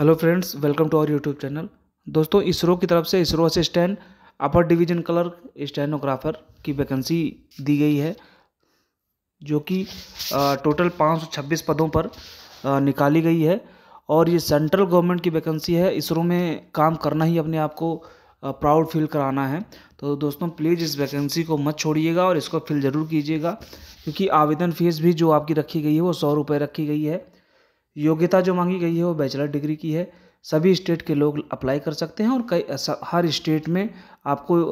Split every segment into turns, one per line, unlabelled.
hello friends welcome to our YouTube channel दोस्तों ISRO की तरफ से ISRO assistant upper division clerk stenographer की वैकेंसी दी गई है जो कि टोटल 526 पदों पर आ, निकाली गई है और ये सेंट्रल गवर्नमेंट की वैकेंसी है इसरो में काम करना ही अपने आप को प्राउड फील कराना है तो दोस्तों प्लीज़ इस वैकेंसी को मत छोड़िएगा और इसको फिल ज़रूर कीजिएगा क्योंकि आवेदन फ़ीस भी जो आपकी रखी गई है वो सौ रुपये रखी गई है योग्यता जो मांगी गई है वो बैचलर डिग्री की है सभी स्टेट के लोग अप्लाई कर सकते हैं और कई हर स्टेट में आपको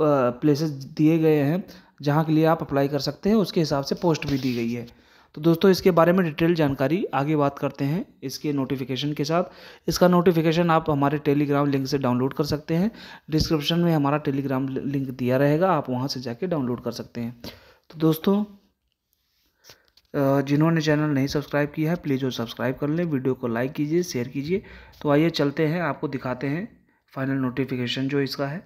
प्लेसेस दिए गए हैं जहाँ के लिए आप अप्लाई कर सकते हैं उसके हिसाब से पोस्ट भी दी गई है तो दोस्तों इसके बारे में डिटेल जानकारी आगे बात करते हैं इसके नोटिफिकेशन के साथ इसका नोटिफिकेशन आप हमारे टेलीग्राम लिंक से डाउनलोड कर सकते हैं डिस्क्रिप्शन में हमारा टेलीग्राम लिंक दिया रहेगा आप वहाँ से जाके डाउनलोड कर सकते हैं तो दोस्तों जिन्होंने चैनल नहीं सब्सक्राइब किया है प्लीज़ वो सब्सक्राइब कर लें वीडियो को लाइक कीजिए शेयर कीजिए तो आइए चलते हैं आपको दिखाते हैं फाइनल नोटिफिकेशन जो इसका है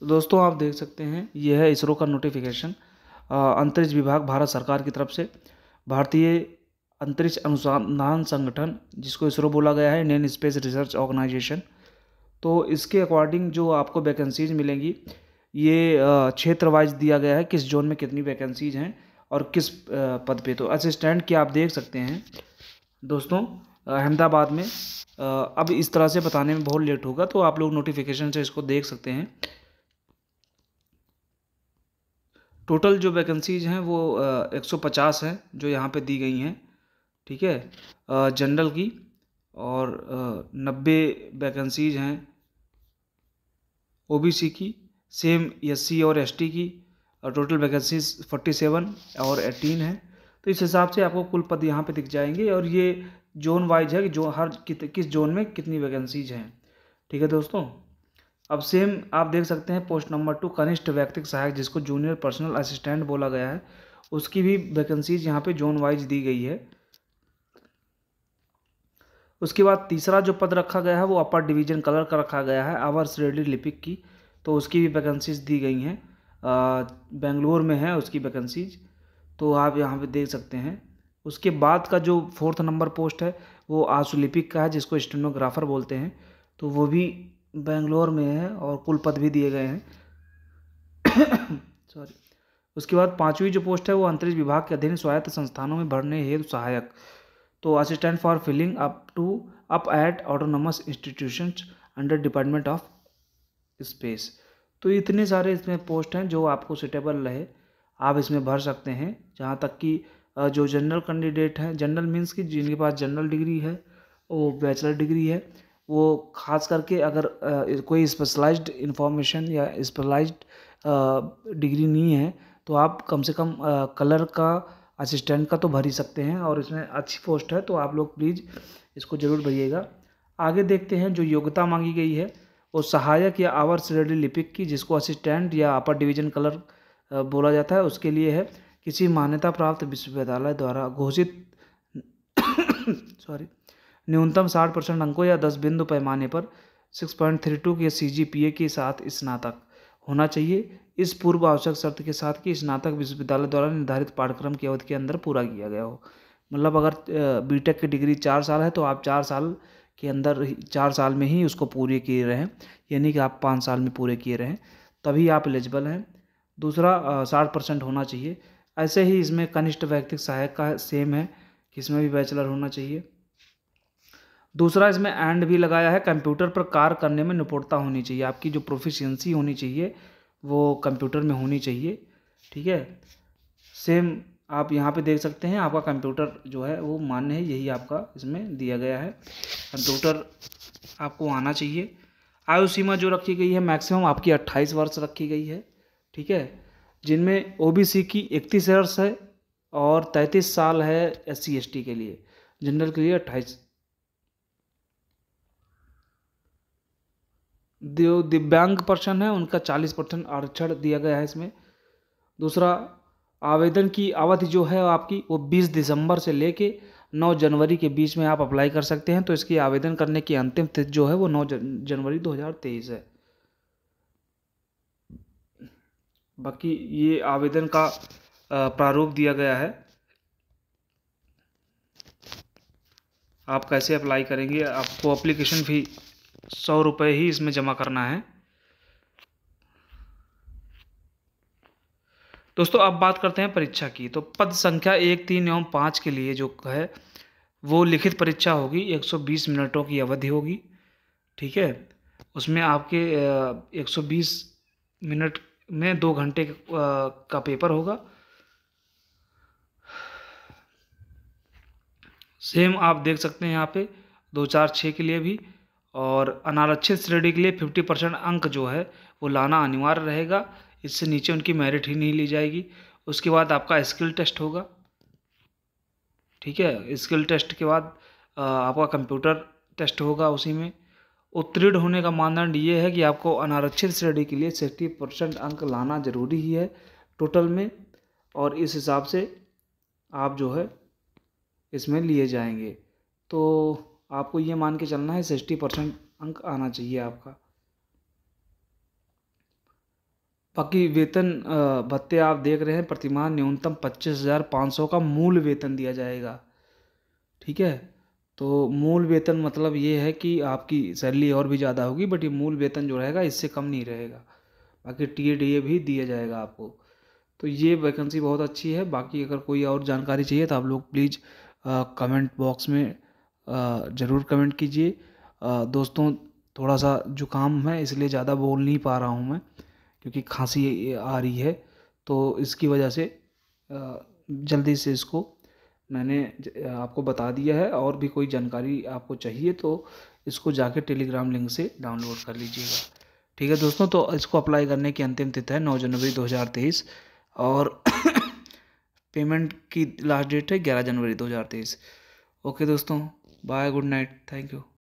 तो दोस्तों आप देख सकते हैं यह है इसरो का नोटिफिकेशन अंतरिक्ष विभाग भारत सरकार की तरफ से भारतीय अंतरिक्ष अनुसंधान संगठन जिसको इसरो बोला गया है इंडियन स्पेस रिसर्च ऑर्गेनाइजेशन तो इसके अकॉर्डिंग जो आपको वैकेंसीज मिलेंगी ये क्षेत्र वाइज दिया गया है किस जोन में कितनी वैकेंसीज हैं और किस पद पे तो असिस्टेंट अच्छा, की आप देख सकते हैं दोस्तों अहमदाबाद में अब इस तरह से बताने में बहुत लेट होगा तो आप लोग नोटिफिकेशन से इसको देख सकते हैं टोटल जो वैकेंसीज हैं वो एक सौ पचास हैं जो यहाँ पे दी गई हैं ठीक है जनरल की और नब्बे वैकेंसीज हैं ओबीसी की सेम एससी और एसटी की और टोटल वैकेंसीज फोर्टी सेवन और एटीन है तो इस हिसाब से आपको कुल पद यहाँ पे दिख जाएंगे और ये जोन वाइज है कि जो हर कित, किस जोन में कितनी वैकेंसीज हैं ठीक है दोस्तों अब सेम आप देख सकते हैं पोस्ट नंबर टू कनिष्ठ व्यक्तिक सहायक जिसको जूनियर पर्सनल असिस्टेंट बोला गया है उसकी भी वैकेंसीज यहाँ पे जोन वाइज दी गई है उसके बाद तीसरा जो पद रखा गया है वो अपर डिवीजन कलर का रखा गया है अवर श्रेणी लिपिक की तो उसकी भी वैकेंसीज दी गई हैं बेंगलोर में है उसकी वैकेंसीज तो आप यहाँ पे देख सकते हैं उसके बाद का जो फोर्थ नंबर पोस्ट है वो आसुलिपिक का है जिसको स्टेनोग्राफर बोलते हैं तो वो भी बेंगलोर में है और कुल पद भी दिए गए हैं सॉरी उसके बाद पांचवी जो पोस्ट है वो अंतरिक्ष विभाग के अधीन स्वायत्त संस्थानों में भरने हेतु सहायक तो assistant for filling up to up at autonomous institution under department of space तो इतने सारे इसमें पोस्ट हैं जो आपको सुटेबल रहे आप इसमें भर सकते हैं जहाँ तक कि जो जनरल कैंडिडेट हैं जनरल मीन्स कि जिनके पास जनरल डिग्री है वो बैचलर डिग्री है वो खास करके अगर कोई स्पेशलाइज्ड इंफॉर्मेशन या स्पेशलाइज्ड डिग्री नहीं है तो आप कम से कम कलर का असिस्टेंट का तो भर ही सकते हैं और इसमें अच्छी पोस्ट है तो आप लोग प्लीज़ इसको ज़रूर भरिएगा आगे देखते हैं जो योग्यता मांगी गई है और सहायक या आवर श्रेणी लिपिक की जिसको असिस्टेंट या अपर डिवीजन कलर बोला जाता है उसके लिए है किसी मान्यता प्राप्त विश्वविद्यालय द्वारा घोषित सॉरी न्यूनतम साठ परसेंट अंकों या दस बिंदु पैमाने पर सिक्स पॉइंट थ्री टू के सी जी पी ए के साथ स्नातक होना चाहिए इस पूर्व आवश्यक शर्त के साथ कि स्नातक विश्वविद्यालय द्वारा निर्धारित पाठ्यक्रम की अवधि के अंदर पूरा किया गया हो मतलब अगर बीटेक की डिग्री चार साल है तो आप चार साल के अंदर चार साल में ही उसको पूरे किए रहें यानी कि आप पाँच साल में पूरे किए रहें तभी आप एलिजिबल हैं दूसरा साठ परसेंट होना चाहिए ऐसे ही इसमें कनिष्ठ व्यक्तिक सहायक का सेम है कि इसमें भी बैचलर होना चाहिए दूसरा इसमें एंड भी लगाया है कंप्यूटर पर कार्य करने में निपुणता होनी चाहिए आपकी जो प्रोफिशियंसी होनी चाहिए वो कंप्यूटर में होनी चाहिए ठीक है सेम आप यहाँ पे देख सकते हैं आपका कंप्यूटर जो है वो मान्य है यही आपका इसमें दिया गया है कंप्यूटर आपको आना चाहिए आयु सीमा जो रखी गई है मैक्सिमम आपकी 28 वर्ष रखी गई है ठीक है जिनमें ओबीसी की 31 वर्ष है और 33 साल है एस सी के लिए जनरल के लिए 28 जो दिव्यांग पर्सन है उनका 40 परसेंट आरक्षण दिया गया है इसमें दूसरा आवेदन की अवधि जो है आपकी वो 20 दिसंबर से लेके नौ जनवरी के बीच में आप अप्लाई कर सकते हैं तो इसकी आवेदन करने की अंतिम तिथि जो है वो नौ जनवरी तेईस है बाकी ये आवेदन का प्रारूप दिया गया है आप कैसे अप्लाई करेंगे आपको अप्लीकेशन फ़ी सौ रुपये ही इसमें जमा करना है दोस्तों अब बात करते हैं परीक्षा की तो पद संख्या एक तीन एवं पाँच के लिए जो है वो लिखित परीक्षा होगी 120 मिनटों की अवधि होगी ठीक है उसमें आपके 120 मिनट में दो घंटे का पेपर होगा सेम आप देख सकते हैं यहाँ पे दो चार छः के लिए भी और अनारक्षित श्रेणी के लिए फिफ्टी परसेंट अंक जो है वो लाना अनिवार्य रहेगा इससे नीचे उनकी मेरिट ही नहीं ली जाएगी उसके बाद आपका स्किल टेस्ट होगा ठीक है स्किल टेस्ट के बाद आपका कंप्यूटर टेस्ट होगा उसी में उत्तीर्ण होने का मानदंड ये है कि आपको अनारक्षित श्रेणी के लिए सिक्सटी परसेंट अंक लाना ज़रूरी ही है टोटल में और इस हिसाब से आप जो है इसमें लिए जाएंगे तो आपको ये मान के चलना है सिक्सटी परसेंट अंक आना चाहिए आपका बाकी वेतन भत्ते आप देख रहे हैं प्रतिमाह न्यूनतम पच्चीस हज़ार पाँच सौ का मूल वेतन दिया जाएगा ठीक है तो मूल वेतन मतलब ये है कि आपकी सैलरी और भी ज़्यादा होगी बट ये मूल वेतन जो रहेगा इससे कम नहीं रहेगा बाकी टी ए डी ए भी दिया जाएगा आपको तो ये वैकेंसी बहुत अच्छी है बाकी अगर कोई और जानकारी चाहिए तो आप लोग प्लीज़ कमेंट बॉक्स में ज़रूर कमेंट कीजिए दोस्तों थोड़ा सा जुकाम है इसलिए ज़्यादा बोल नहीं पा रहा हूँ मैं क्योंकि खांसी आ रही है तो इसकी वजह से जल्दी से इसको मैंने आपको बता दिया है और भी कोई जानकारी आपको चाहिए तो इसको जाके टेलीग्राम लिंक से डाउनलोड कर लीजिएगा ठीक है दोस्तों तो इसको अप्लाई करने की अंतिम तिथि है नौ जनवरी 2023 और पेमेंट की लास्ट डेट है ग्यारह जनवरी 2023 ओके दोस्तों bye good night thank you